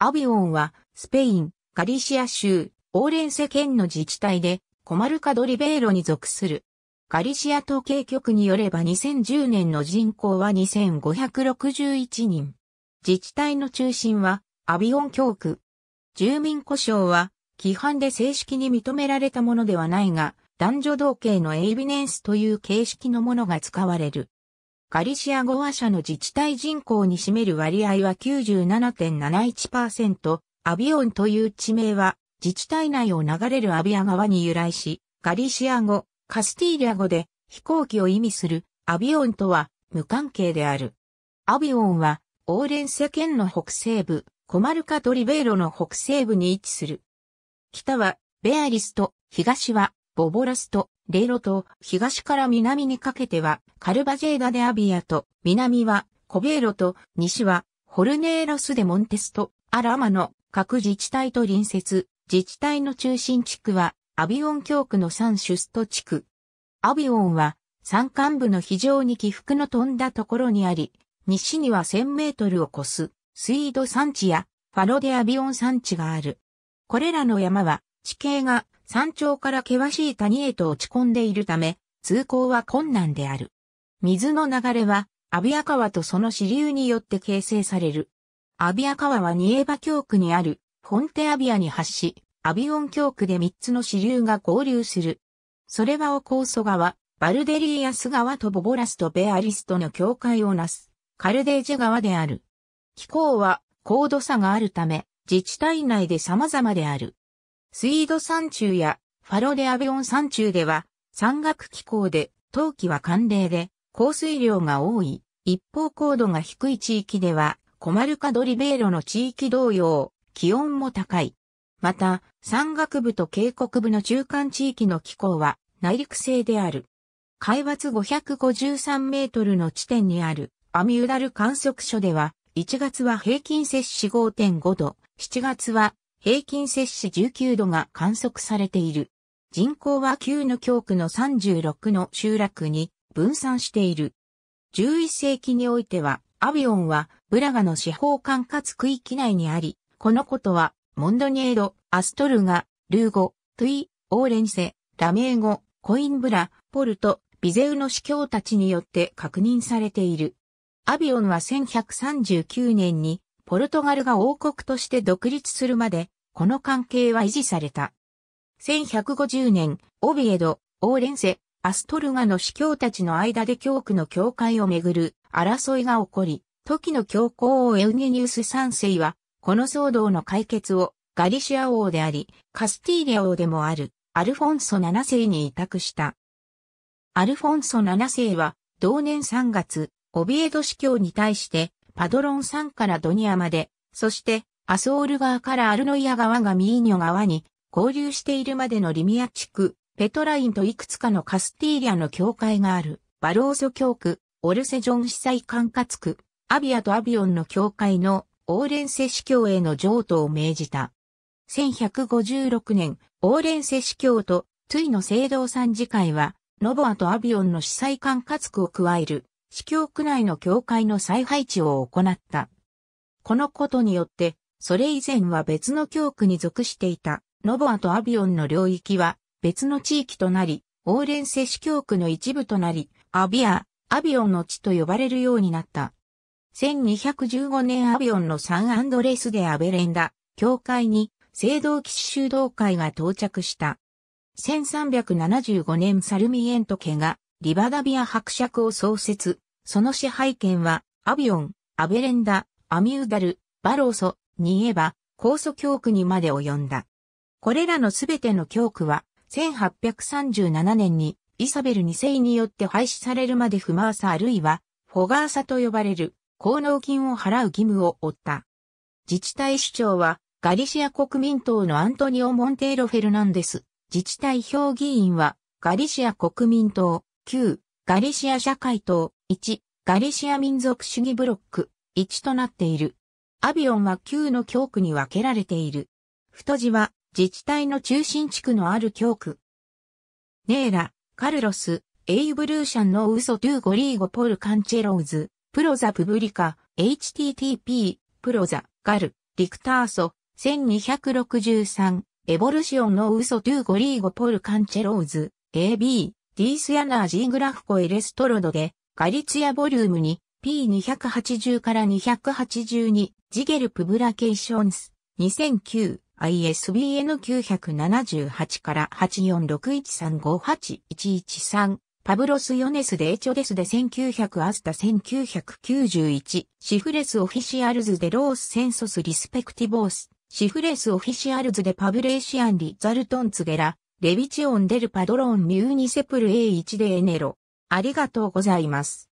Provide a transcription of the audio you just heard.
アビオンは、スペイン、ガリシア州、オーレンセ県の自治体で、コマルカドリベーロに属する。ガリシア統計局によれば2010年の人口は2561人。自治体の中心は、アビオン教区。住民故障は、規範で正式に認められたものではないが、男女同系のエイビネンスという形式のものが使われる。ガリシア語話者の自治体人口に占める割合は97.71%、アビオンという地名は、自治体内を流れるアビア川に由来し、ガリシア語、カスティーリア語で飛行機を意味するアビオンとは無関係である。アビオンは、オーレンセ県の北西部、コマルカトリベイロの北西部に位置する。北は、ベアリスト、東は、ボボラスと、レイロと東から南にかけてはカルバジェーダでアビアと南はコベーロと西はホルネーロスでモンテスト、アラマの各自治体と隣接、自治体の中心地区はアビオン教区のサンシュスト地区。アビオンは山間部の非常に起伏の飛んだところにあり、西には1000メートルを超すスイード山地やファロデアビオン山地がある。これらの山は地形が山頂から険しい谷へと落ち込んでいるため、通行は困難である。水の流れは、アビア川とその支流によって形成される。アビア川はニエバ教区にある、フォンテアビアに発し、アビオン教区で3つの支流が合流する。それはオコーソ川、バルデリーアス川とボボラスとベアリストの境界をなす、カルデージェ川である。気候は高度差があるため、自治体内で様々である。スイード山中やファロデアビオン山中では山岳気候で冬季は寒冷で降水量が多い。一方高度が低い地域ではコマルカドリベーロの地域同様気温も高い。また山岳部と渓谷部の中間地域の気候は内陸性である。海抜553メートルの地点にあるアミューダル観測所では1月は平均摂氏5.5度、7月は平均摂氏19度が観測されている。人口は9の教区の36の集落に分散している。11世紀においては、アビオンはブラガの司法管轄区域内にあり、このことは、モンドニエード、アストルガ、ルーゴ、トゥイ、オーレンセ、ラメーゴ、コインブラ、ポルト、ビゼウの司教たちによって確認されている。アビオンは1139年にポルトガルが王国として独立するまでこの関係は維持された。1150年、オビエド、オーレンセ、アストルガの司教たちの間で教区の教会をめぐる争いが起こり、時の教皇エウゲニウス三世は、この騒動の解決をガリシア王であり、カスティーリア王でもある、アルフォンソ7世に委託した。アルフォンソ7世は、同年3月、オビエド司教に対して、パドロン3からドニアまで、そして、アソール川からアルノイア川がミーニョ川に合流しているまでのリミア地区、ペトラインといくつかのカスティーリャの教会がある、バローソ教区、オルセジョン司祭管轄区、アビアとアビオンの教会のオーレンセ司教への譲渡を命じた。1156年、オーレンセ司教とつイの聖堂参事会は、ノボアとアビオンの司祭管轄区を加える、司教区内の教会の再配置を行った。このことによって、それ以前は別の教区に属していた、ノボアとアビオンの領域は別の地域となり、オーレンセ市教区の一部となり、アビア、アビオンの地と呼ばれるようになった。1215年アビオンのサンアンドレスでアベレンダ、教会に、聖堂騎士修道会が到着した。1375年サルミエント家がリバダビア伯爵を創設、その支配権はアビオン、アベレンダ、アミューダル、バローソ、に言えば、高祖教区にまで及んだ。これらのすべての教区は、1837年にイサベル2世によって廃止されるまでフマーサあるいは、フォガーサと呼ばれる、高能金を払う義務を負った。自治体首長は、ガリシア国民党のアントニオ・モンテーロ・フェルナンデス。自治体評議員は、ガリシア国民党、9、ガリシア社会党、1、ガリシア民族主義ブロック、1となっている。アビオンは9の教区に分けられている。太字は自治体の中心地区のある教区。ネーラ、カルロス、エイブルーシャンのウソトゥーゴリーゴポルカンチェローズ、プロザプブリカ、http、プロザ、ガル、リクターソ、1263、エボルシオンのウソトゥーゴリーゴポルカンチェローズ、AB、ディースヤナージーグラフコエレストロドで、ガリツヤボリュームに、P280 から282、ジゲル・プブラケーションス、2009、ISBN978 から8461358113、パブロス・ヨネスデ・エチョデスで1900アスタ1991、シフレス・オフィシアルズでロース・センソス・リスペクティボース、シフレス・オフィシアルズでパブレーシアン・リザルトン・ツゲラ、レビチオン・デル・パドロン・ミューニセプル A1 デ・エネロ。ありがとうございます。